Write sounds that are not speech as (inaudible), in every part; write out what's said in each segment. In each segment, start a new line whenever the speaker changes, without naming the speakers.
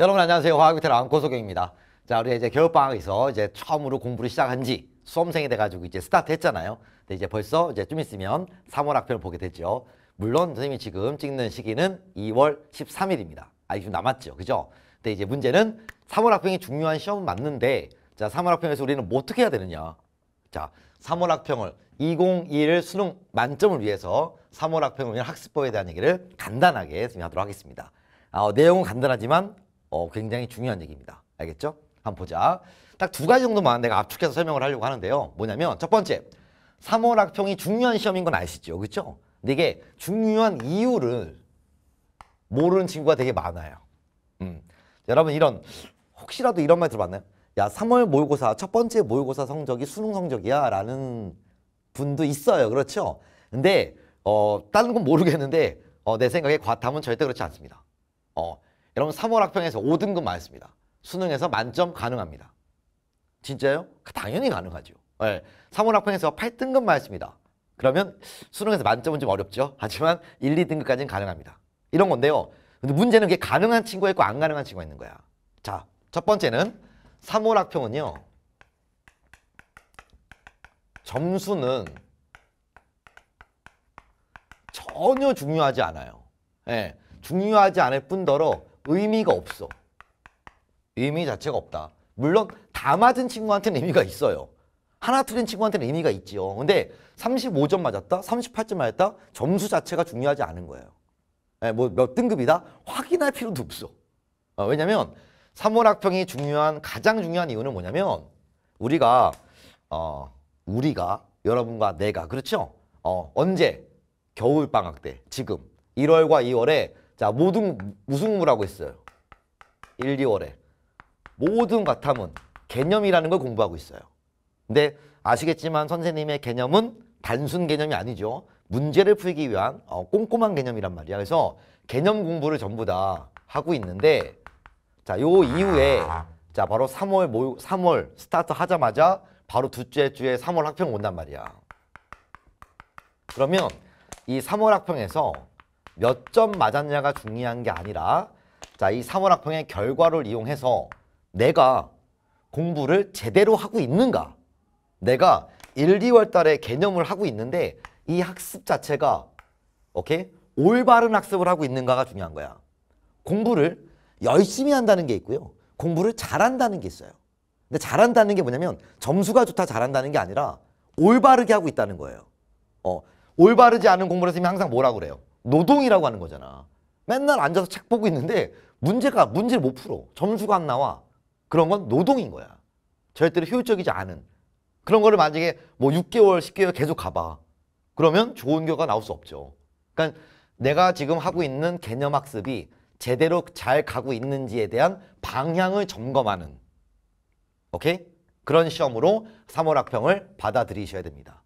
여러분 안녕하세요. 화학비틀 안고소경입니다. 자, 우리 이제 겨울방학에서 이제 처음으로 공부를 시작한 지 수험생이 돼가지고 이제 스타트 했잖아요. 근데 이제 벌써 이제 좀 있으면 3월 학편을 보게 됐죠 물론 선생님이 지금 찍는 시기는 2월 13일입니다. 아직 좀 남았죠. 그죠? 근데 이제 문제는 3월 학평이 중요한 시험은 맞는데 자, 3월 학평에서 우리는 뭐 어떻게 해야 되느냐. 자, 3월 학평을 2021 수능 만점을 위해서 3월 학평을 위한 학습법에 대한 얘기를 간단하게 하도록 하겠습니다. 아, 어, 내용은 간단하지만 어, 굉장히 중요한 얘기입니다. 알겠죠? 한번 보자. 딱 두 가지 정도만 내가 압축해서 설명을 하려고 하는데요. 뭐냐면 첫 번째, 3월 학평이 중요한 시험인 건 아시죠? 그렇죠? 근데 이게 중요한 이유를 모르는 친구가 되게 많아요. 음. 여러분 이런 혹시라도 이런 말 들어봤나요? 야 3월 모의고사 첫 번째 모의고사 성적이 수능 성적이야 라는 분도 있어요. 그렇죠? 근데 어, 다른 건 모르겠는데 어, 내 생각에 과탐은 절대 그렇지 않습니다. 어, 여러분 3월 학평에서 5등급 맞습니다. 수능에서 만점 가능합니다. 진짜요? 당연히 가능하죠. 네. 예. 3월 학평에서 8등급 맞습니다. 그러면 수능에서 만점은 좀 어렵죠. 하지만 1, 2등급까지는 가능합니다. 이런 건데요. 근데 문제는 그게 가능한 친구가 있고 안 가능한 친구가 있는 거야. 자, 첫 번째는 3월 학평은요. 점수는 전혀 중요하지 않아요. 예, 중요하지 않을 뿐더러 의미가 없어. 의미 자체가 없다. 물론 다 맞은 친구한테는 의미가 있어요. 하나 틀린 친구한테는 의미가 있지요. 근데 35점 맞았다, 38점 맞았다, 점수 자체가 중요하지 않은 거예요. 네, 예, 뭐몇 등급이다? 확인할 필요도 없어. 어, 왜냐면 3월 학평이 중요한 가장 중요한 이유는 뭐냐면 우리가 어 우리가 여러분과 내가 그렇죠? 어 언제 겨울 방학 때 지금 1월과 2월에 자, 모든 무승무라고 했어요. 1, 2월에. 모든 과탐은 개념이라는 걸 공부하고 있어요. 근데 아시겠지만 선생님의 개념은 단순 개념이 아니죠. 문제를 풀기 위한 어, 꼼꼼한 개념이란 말이야. 그래서 개념 공부를 전부 다 하고 있는데 자, 요 이후에 자, 바로 3월 모 3월 스타트 하자마자 바로 둘째 주에 3월 학평 온단 말이야. 그러면 이 3월 학평에서 몇점 맞았냐가 중요한 게 아니라 자, 이 3월 학평의 결과를 이용해서 내가 공부를 제대로 하고 있는가? 내가 1, 2월 달에 개념을 하고 있는데 이 학습 자체가 오케이? 올바른 학습을 하고 있는가가 중요한 거야. 공부를 열심히 한다는 게 있고요. 공부를 잘한다는 게 있어요. 근데 잘한다는 게 뭐냐면 점수가 좋다 잘한다는 게 아니라 올바르게 하고 있다는 거예요. 어, 올바르지 않은 공부를 했으면 항상 뭐라 그래요? 노동이라고 하는 거잖아. 맨날 앉아서 책 보고 있는데 문제가 문제를 못 풀어. 점수가 안 나와. 그런 건 노동인 거야. 절대로 효율적이지 않은. 그런 거를 만약에 뭐 6개월, 10개월 계속 가봐. 그러면 좋은 결과 나올 수 없죠. 그러니까 내가 지금 하고 있는 개념 학습이 제대로 잘 가고 있는지에 대한 방향을 점검하는 오케이? 그런 시험으로 3월 학평을 받아들이셔야 됩니다.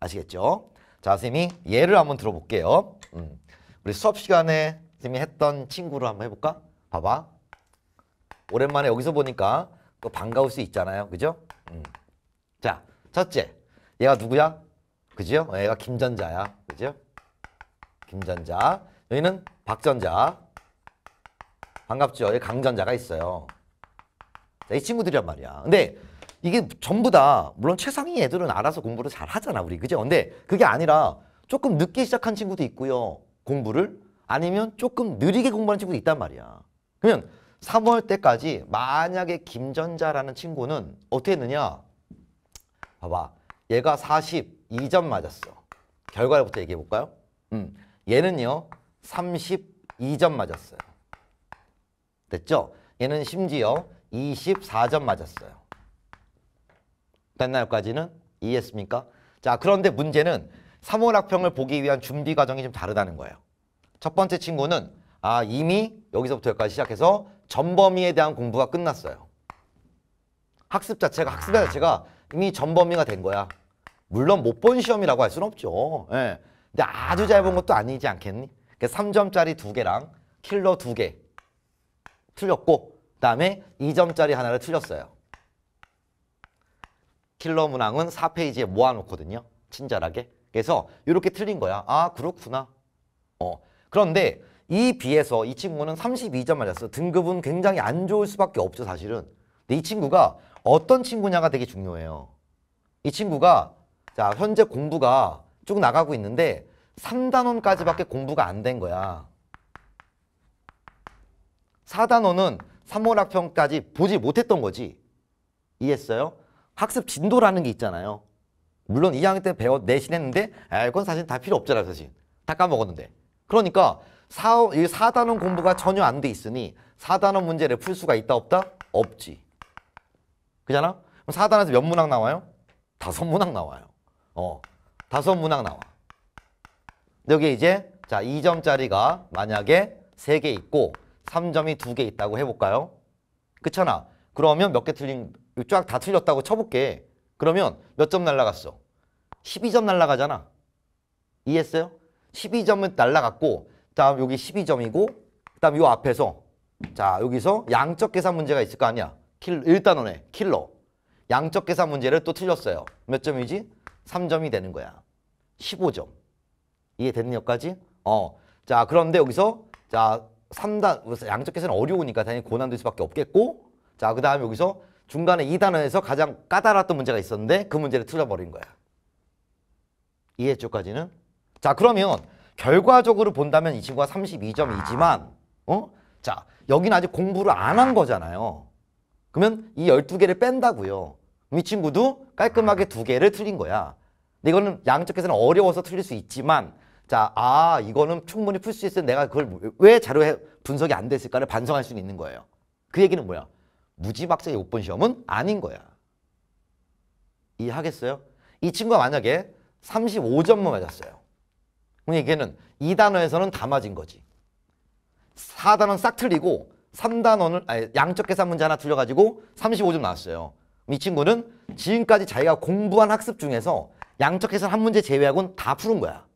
아시겠죠? 자, 선생님이 예를 한번 들어볼게요. 음. 우리 수업 시간에 선생님이 했던 친구로 한번 해볼까? 봐봐. 오랜만에 여기서 보니까 또 반가울 수 있잖아요. 그죠? 음. 자, 첫째. 얘가 누구야? 그죠? 어, 얘가 김전자야. 그죠? 김전자. 여기는 박전자. 반갑죠? 여기 강전자가 있어요. 자, 이 친구들이란 말이야. 근데 이게 전부 다 물론 최상위 애들은 알아서 공부를 잘 하잖아 우리 그죠 근데 그게 아니라 조금 늦게 시작한 친구도 있고요. 공부를 아니면 조금 느리게 공부하는 친구도 있단 말이야. 그러면 3월 때까지 만약에 김전자라는 친구는 어떻게 했느냐? 봐봐. 얘가 42점 맞았어. 결과부터 얘기해 볼까요? 음. 얘는요. 32점 맞았어요. 됐죠? 얘는 심지어 24점 맞았어요. 됐나요까지는 이해했습니까? 자, 그런데 문제는 3월 학평을 보기 위한 준비 과정이 좀 다르다는 거예요. 첫 번째 친구는 아 이미 여기서부터 여기까지 시작해서 전범위에 대한 공부가 끝났어요. 학습 자체가 학습 자체가 이미 전범위가 된 거야. 물론 못 본 시험이라고 할 수는 없죠. 예. 근데 아주 잘 본 것도 아니지 않겠니? 그 그러니까 3점짜리 두 개랑 킬러 두 개 틀렸고 그다음에 2점짜리 하나를 틀렸어요. 킬러 문항은 4페이지에 모아놓거든요. 친절하게. 그래서 이렇게 틀린 거야. 아 그렇구나. 어 그런데 이 비에서 이 친구는 32점 맞았어. 등급은 굉장히 안 좋을 수밖에 없죠 사실은. 근데 이 친구가 어떤 친구냐가 되게 중요해요. 이 친구가 자 현재 공부가 쭉 나가고 있는데 3단원까지밖에 공부가 안 된 거야. 4단원은 3월학평까지 보지 못했던 거지. 이해했어요? 학습 진도라는 게 있잖아요. 물론 2학년 때 배워 내신했는데 아, 이건 사실 다 필요 없잖아요 사실 다 까먹었는데 그러니까 사, 이 4단원 공부가 전혀 안 돼 있으니 4단원 문제를 풀 수가 있다 없다? 없지 그잖아? 그럼 4단원에서 몇 문항 나와요? 다섯 문항 나와요 어 다섯 문항 나와 여기 이제 자 2점짜리가 만약에 3개 있고 3점이 2개 있다고 해볼까요? 그렇잖아 그러면 몇 개 틀린 쫙 다 틀렸다고 쳐볼게 그러면 몇 점 날라갔어? 12점 날라가잖아. 이해했어요? 12점은 날라갔고 다음 여기 12점이고 그다음 요 앞에서 자 여기서 양적 계산 문제가 있을 거 아니야. 킬 1단원에 킬러. 양적 계산 문제를 또 틀렸어요. 몇 점이지? 3점이 되는 거야. 15점. 이해되는 여기까지? 어. 자, 그런데 여기서 자, 3단 양적 계산 어려우니까 당연히 고난도일 수밖에 없겠고 자, 그다음 여기서 중간에 2단원에서 가장 까다로웠던 문제가 있었는데 그 문제를 틀어버린 거야. 이해했죠까지는? 자 그러면 결과적으로 본다면 이 친구가 32점이지만 어? 자 여기는 아직 공부를 안 한 거잖아요. 그러면 이 12개를 뺀다고요. 이 친구도 깔끔하게 두 개를 틀린 거야. 근데 이거는 양쪽에서는 어려워서 틀릴 수 있지만 자, 아, 이거는 충분히 풀 수 있으면 내가 그걸 왜자료 분석이 안 됐을까를 반성할 수 있는 거예요. 그 얘기는 뭐야? 무지박지의게못본 시험은 아닌 거야. 이해하겠어요? 이 친구가 만약에 35점만 맞았어요. 그럼 얘는 2단어에서는 다 맞은 거지. 4단어싹 틀리고 3단원을 아니, 양적 계산 문제 하나 틀려가지고 35점 나왔어요. 이 친구는 지금까지 자기가 공부한 학습 중에서 양적 계산 한 문제 제외하고는 다 푸는 거야.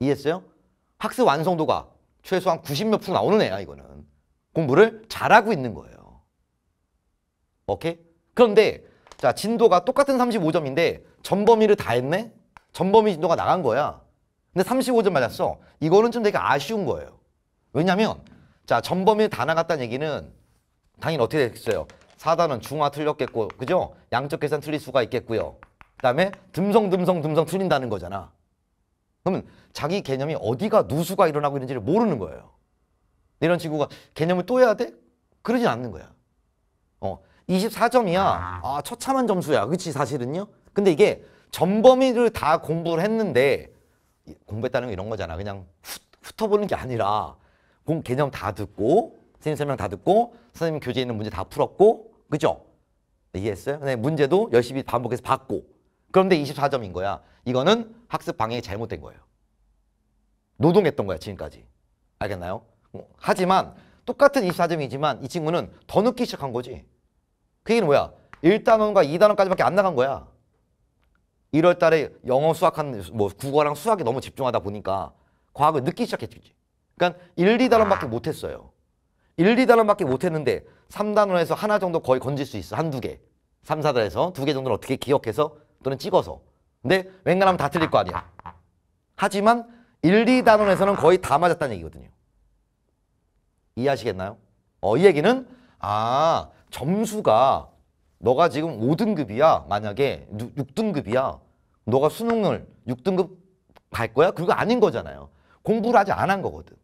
이해했어요? 학습 완성도가 최소한 90몇 프로 나오는 애야 이거는. 공부를 잘하고 있는 거예요. 오케이? 그런데 자 진도가 똑같은 35점인데 전범위를 다 했네? 전범위 진도가 나간 거야. 근데 35점 맞았어. 이거는 좀 되게 아쉬운 거예요. 왜냐면 자 전범위를 다 나갔다는 얘기는 당연히 어떻게 됐어요? 4단은 중화 틀렸겠고 그죠? 양적 계산 틀릴 수가 있겠고요. 그다음에 듬성 듬성 듬성 틀린다는 거잖아. 그러면 자기 개념이 어디가 누수가 일어나고 있는지를 모르는 거예요. 이런 친구가 개념을 또 해야 돼? 그러진 않는 거야. 어, 24점이야. 아. 아, 처참한 점수야. 그치, 사실은요? 근데 이게 전범위를 다 공부를 했는데 공부했다는 거 이런 거잖아. 그냥 후, 훑어보는 게 아니라 공 개념 다 듣고 선생님 설명 다 듣고 선생님 교재에 있는 문제 다 풀었고 그죠? 이해했어요? 근데 문제도 열심히 반복해서 봤고 그런데 24점인 거야. 이거는 학습 방향이 잘못된 거예요. 노동했던 거야 지금까지. 알겠나요? 뭐, 하지만 똑같은 24점이지만 이 친구는 더 늦기 시작한 거지. 그얘는 뭐야? 1단원과 2단원까지밖에 안 나간 거야. 1월 달에 영어 수학한 뭐 국어랑 수학에 너무 집중하다 보니까 과학을 늦기 시작했지. 그러니까 1, 2단원밖에 아. 못 했어요. 1, 2단원밖에 못 했는데 3단원에서 하나 정도 거의 건질 수 있어. 한 두 개. 3, 4단에서 원두개 정도는 어떻게 기억해서 또는 찍어서. 근데 웬간하면 다 틀릴 거 아니야. 하지만 1, 2단원에서는 거의 다 맞았다는 얘기거든요. 이해하시겠나요? 어, 이 얘기는 아 점수가 너가 지금 5등급이야. 만약에 6등급이야. 너가 수능을 6등급 갈 거야? 그거 아닌 거잖아요. 공부를 아직 안 한 거거든.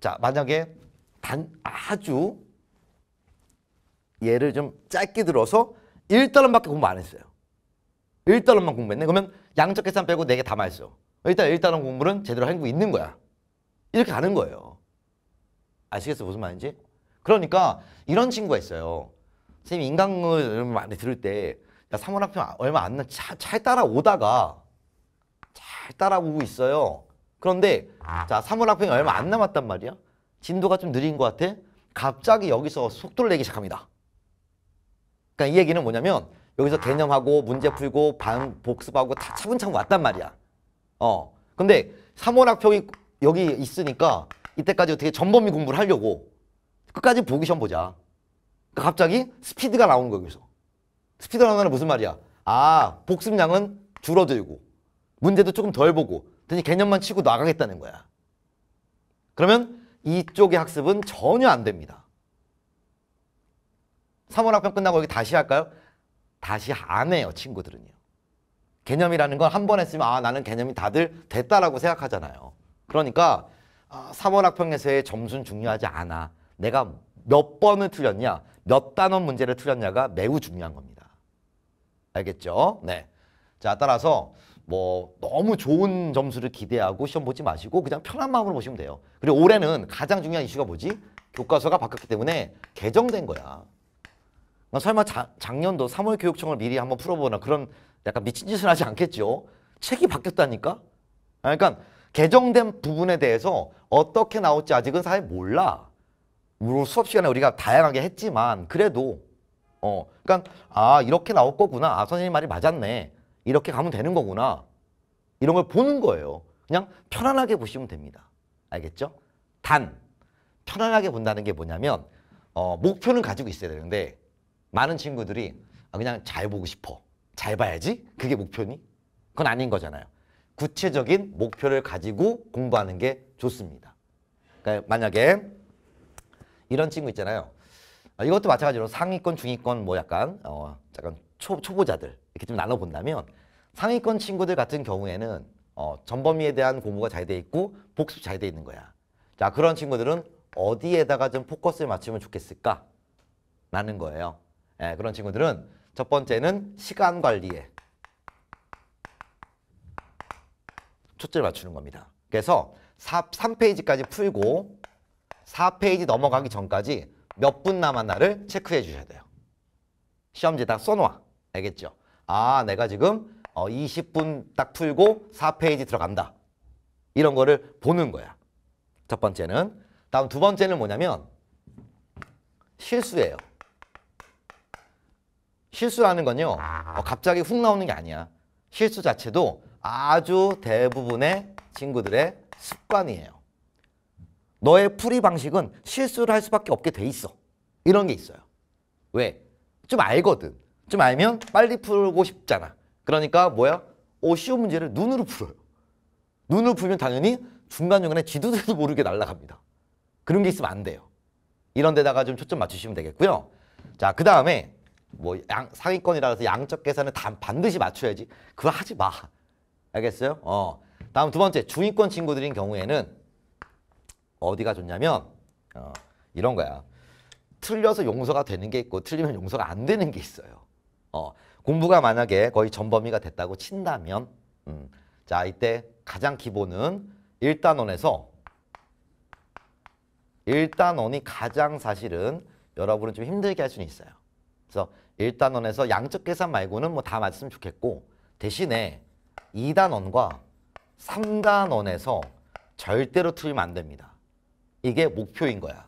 자, 만약에 단 아주 얘를 좀 짧게 들어서 1달러밖에 공부 안 했어요. 1달러만 공부했네. 그러면 양적 계산 빼고 4개 다 맞았어. 일단 1달러 공부는 제대로 한거 있는 거야. 이렇게 가는 거예요. 아시겠어요? 무슨 말인지? 그러니까 이런 친구가 있어요. 선생님 인강을 많이 들을 때 야, 3월 학평 얼마 안 나, 잘 따라오다가 잘 따라오고 있어요. 그런데 자 3월 학평이 얼마 안 남았단 말이야. 진도가 좀 느린 것 같아. 갑자기 여기서 속도를 내기 시작합니다. 그러니까 이 얘기는 뭐냐면 여기서 개념하고 문제 풀고 반 복습하고 다 차분차분 왔단 말이야. 어. 근데 3월 학평이 여기 있으니까 이때까지 어떻게 전범위 공부를 하려고 끝까지 보기 시험 보자. 그러니까 갑자기 스피드가 나오는 거예요. 여기서. 스피드가 나오는 건 무슨 말이야? 아 복습량은 줄어들고 문제도 조금 덜 보고 대신 개념만 치고 나가겠다는 거야. 그러면 이쪽의 학습은 전혀 안 됩니다. 3월 학평 끝나고 여기 다시 할까요? 다시 안 해요 친구들은요. 개념이라는 건 한 번 했으면 아 나는 개념이 다들 됐다라고 생각하잖아요. 그러니까 3월 아, 학평에서의 점수는 중요하지 않아. 내가 몇 번을 틀렸냐, 몇 단원 문제를 틀렸냐가 매우 중요한 겁니다. 알겠죠? 네. 자, 따라서 뭐 너무 좋은 점수를 기대하고 시험 보지 마시고 그냥 편한 마음으로 보시면 돼요. 그리고 올해는 가장 중요한 이슈가 뭐지? 교과서가 바뀌었기 때문에 개정된 거야. 설마 자, 작년도 3월 교육청을 미리 한번 풀어보나 그런 약간 미친 짓을 하지 않겠죠? 책이 바뀌었다니까? 아, 그러니까 개정된 부분에 대해서 어떻게 나올지 아직은 사회 몰라. 물론 수업 시간에 우리가 다양하게 했지만 그래도 어 그러니까 아 이렇게 나올 거구나 아 선생님 말이 맞았네 이렇게 가면 되는 거구나 이런 걸 보는 거예요 그냥 편안하게 보시면 됩니다 알겠죠 단 편안하게 본다는 게 뭐냐면 어 목표는 가지고 있어야 되는데 많은 친구들이 아, 그냥 잘 보고 싶어 잘 봐야지 그게 목표니 그건 아닌 거잖아요 구체적인 목표를 가지고 공부하는 게 좋습니다 그러니까 만약에 이런 친구 있잖아요. 아, 이것도 마찬가지로 상위권, 중위권 뭐 약간 어 약간 초, 초보자들 이렇게 좀 나눠본다면 상위권 친구들 같은 경우에는 어, 전범위에 대한 공부가 잘 돼 있고 복습 잘 돼 있는 거야. 자 그런 친구들은 어디에다가 좀 포커스를 맞추면 좋겠을까? 라는 거예요. 예, 그런 친구들은 첫 번째는 시간 관리에 초점을 맞추는 겁니다. 그래서 3페이지까지 풀고 4페이지 넘어가기 전까지 몇 분 남았나를 체크해 주셔야 돼요. 시험지에 딱 써놓아. 알겠죠? 아, 내가 지금 어, 20분 딱 풀고 4페이지 들어간다. 이런 거를 보는 거야. 첫 번째는. 다음 두 번째는 뭐냐면 실수예요. 실수라는 건요. 어, 갑자기 훅 나오는 게 아니야. 실수 자체도 아주 대부분의 친구들의 습관이에요. 너의 풀이 방식은 실수를 할 수밖에 없게 돼 있어. 이런 게 있어요. 왜? 좀 알거든. 좀 알면 빨리 풀고 싶잖아. 그러니까 뭐야? 오, 어, 쉬운 문제를 눈으로 풀어요. 눈으로 풀면 당연히 중간중간에 지도도 모르게 날아갑니다. 그런 게 있으면 안 돼요. 이런 데다가 좀 초점 맞추시면 되겠고요. 자, 그 다음에 뭐 양, 상위권이라 서 양적 계산을다 반드시 맞춰야지. 그거 하지 마. 알겠어요? 어. 다음 두 번째, 중위권 친구들인 경우에는 어디가 좋냐면 어, 이런 거야. 틀려서 용서가 되는 게 있고 틀리면 용서가 안 되는 게 있어요. 어, 공부가 만약에 거의 전범위가 됐다고 친다면 음, 자 이때 가장 기본은 1단원에서 1단원이 가장 사실은 여러분은 좀 힘들게 할 수는 있어요. 그래서 1단원에서 양적 계산 말고는 뭐 다 맞으면 좋겠고 대신에 2단원과 3단원에서 절대로 틀리면 안 됩니다. 이게 목표인 거야.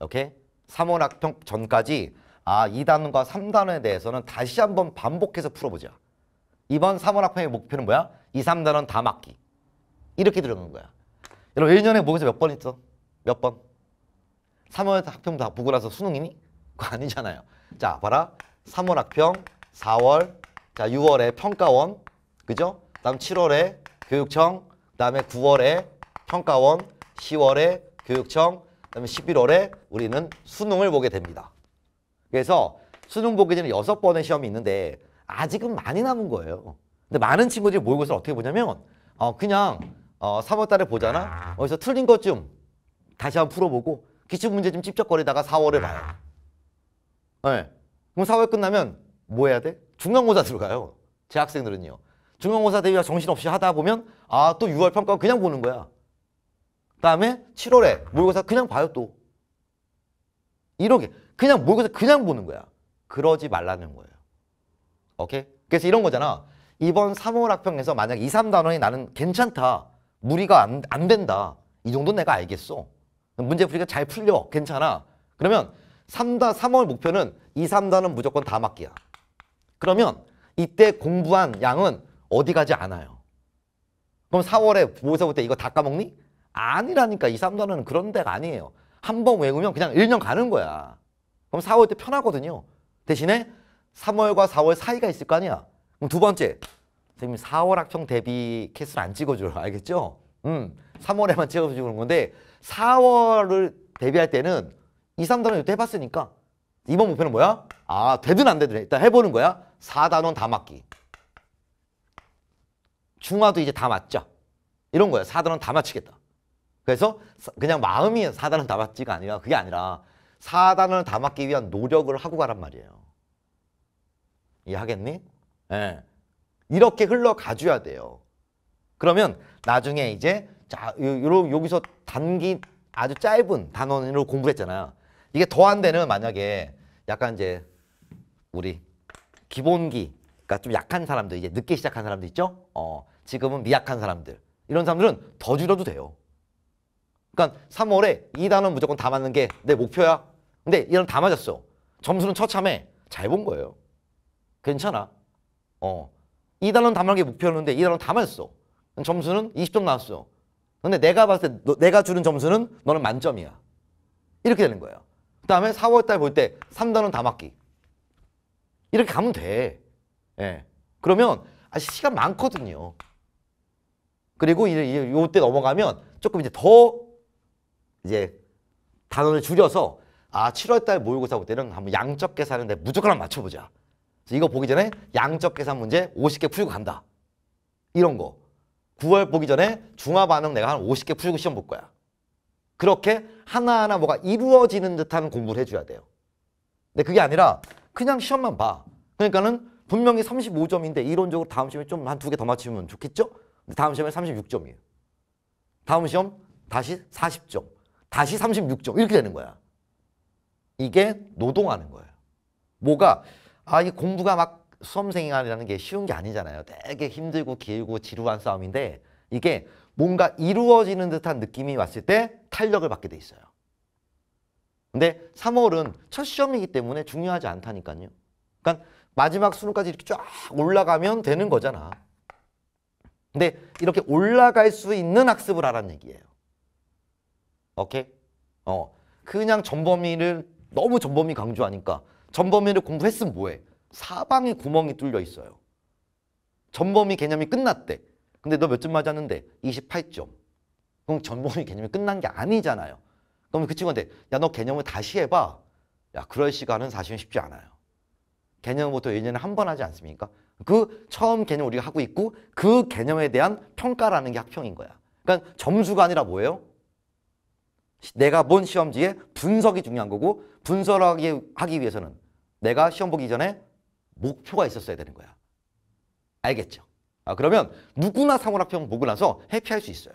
오케이? 3월 학평 전까지 아 2단과 3단원에 대해서는 다시 한 번 반복해서 풀어보자. 이번 3월 학평의 목표는 뭐야? 2, 3단원 다 막기. 이렇게 들어간 거야. 여러분 1년에 모의서 몇번 있어? 몇 번? 3월 학평 다 보고 나서 수능이니? 그거 아니잖아요. 자 봐라. 3월 학평, 4월, 자 6월에 평가원, 그죠? 다음 7월에 교육청, 그 다음에 9월에 평가원 10월에 교육청 그다음에 11월에 우리는 수능을 보게 됩니다. 그래서 수능 보기 전에 여섯 번의 시험이 있는데 아직은 많이 남은 거예요. 근데 많은 친구들이 모의고사를 어떻게 보냐면 어 그냥 어 3월 달에 보잖아. 어디서 틀린 것 좀 다시 한번 풀어보고 기출 문제 좀 찝쩍거리다가 4월에 봐요. 네. 그럼 4월 끝나면 뭐 해야 돼? 중간고사 들어가요. 제 학생들은요. 중간고사 대비가 정신없이 하다 보면 아또 6월 평가 그냥 보는 거야. 다음에 7월에 모의고사 그냥 봐요 또. 이렇게 그냥 모의고사 그냥 보는 거야. 그러지 말라는 거예요. 오케이? 그래서 이런 거잖아. 이번 3월 학평에서 만약 2, 3단원이 나는 괜찮다. 무리가 안, 안 된다. 이 정도는 내가 알겠어. 문제 풀이가 잘 풀려. 괜찮아. 그러면 3단, 3월 목표는 2, 3단원 무조건 다 맞기야. 그러면 이때 공부한 양은 어디 가지 않아요. 그럼 4월에 모의사볼 때 이거 다 까먹니? 아니라니까 2, 3단원은 그런 데가 아니에요. 한 번 외우면 그냥 1년 가는 거야. 그럼 4월 때 편하거든요. 대신에 3월과 4월 사이가 있을 거 아니야. 그럼 두 번째, 선생님 4월 학평 대비 캐스를 안 찍어줘요. (laughs) 알겠죠? 음, 3월에만 찍어주고 그런 건데 4월을 대비할 때는 2, 3단원 이때 해봤으니까 이번 목표는 뭐야? 아, 되든 안 되든 일단 해보는 거야. 4단원 다 맞기. 중화도 이제 다맞죠 이런 거야. 4단원 다 맞히겠다. 그래서 그냥 마음이 사단을 담았지가 아니라 그게 아니라 사단을 담았기 위한 노력을 하고 가란 말이에요. 이해하겠니? 예. 이렇게 흘러가줘야 돼요. 그러면 나중에 이제 자, 요, 여기서 단기 아주 짧은 단원으로 공부 했잖아요. 이게 더 안 되는 만약에 약간 이제 우리 기본기 그러니까 좀 약한 사람들 이제 늦게 시작한 사람들 있죠? 어, 지금은 미약한 사람들 이런 사람들은 더 줄여도 돼요. 그러니까 3월에 2단원 무조건 다 맞는 게 내 목표야. 근데 이런 다 맞았어. 점수는 처참해. 잘 본 거예요. 괜찮아. 어. 이단원는다 맞는 게 목표였는데 2단원는다 맞았어. 점수는 20점 나왔어. 근데 내가 봤을 때 너, 내가 주는 점수는 너는 만점이야. 이렇게 되는 거예요. 그다음에 4월 달 볼 때3단원다 맞기. 이렇게 가면 돼. 예. 그러면 아직 시간 많거든요. 그리고 이제 요때 넘어가면 조금 이제 더 이제 단원을 줄여서 아 7월달 모의고사 볼 때는 한번 양적 계산인데 무조건 한번 맞춰보자. 이거 보기 전에 양적 계산 문제 50개 풀고 간다. 이런 거. 9월 보기 전에 중화 반응 내가 한 50개 풀고 시험 볼 거야. 그렇게 하나하나 뭐가 이루어지는 듯한 공부를 해줘야 돼요. 근데 그게 아니라 그냥 시험만 봐. 그러니까는 분명히 35점인데 이론적으로 다음 시험에 좀 한 두 개 더 맞추면 좋겠죠? 다음 시험에 36점이에요. 다음 시험 다시 40점. 다시 36조 이렇게 되는 거야. 이게 노동하는 거예요. 뭐가 아이 공부가 막 수험생이라는 게 쉬운 게 아니잖아요. 되게 힘들고 길고 지루한 싸움인데 이게 뭔가 이루어지는 듯한 느낌이 왔을 때 탄력을 받게 돼 있어요. 근데 3월은 첫 시험이기 때문에 중요하지 않다니까요. 그러니까 마지막 수능까지 이렇게 쫙 올라가면 되는 거잖아. 근데 이렇게 올라갈 수 있는 학습을 하라는 얘기예요. 오케이? 어. 그냥 전범위를 너무 전범위 강조하니까 전범위를 공부했으면 뭐해? 사방에 구멍이 뚫려 있어요. 전범위 개념이 끝났대. 근데 너 몇 점 맞았는데? 28점. 그럼 전범위 개념이 끝난 게 아니잖아요. 그럼 그 친구한테 야너 개념을 다시 해봐. 야 그럴 시간은 사실은 쉽지 않아요. 개념부터통 1년에 한 번 하지 않습니까? 그 처음 개념 우리가 하고 있고 그 개념에 대한 평가라는 게 학평인 거야. 그러니까 점수가 아니라 뭐예요? 내가 본 시험지의 분석이 중요한 거고 분석하기 위해서는 내가 시험 보기 전에 목표가 있었어야 되는 거야. 알겠죠? 아, 그러면 누구나 상호합평 보고 나서 회피할수 있어요.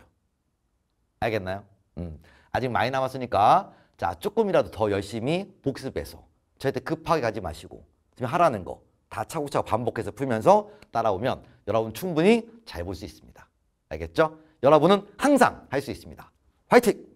알겠나요? 음, 아직 많이 남았으니까 자 조금이라도 더 열심히 복습해서 절대 급하게 가지 마시고 지금 하라는 거 다 차곡차곡 반복해서 풀면서 따라오면 여러분 충분히 잘 볼 수 있습니다. 알겠죠? 여러분은 항상 할 수 있습니다. 화이팅!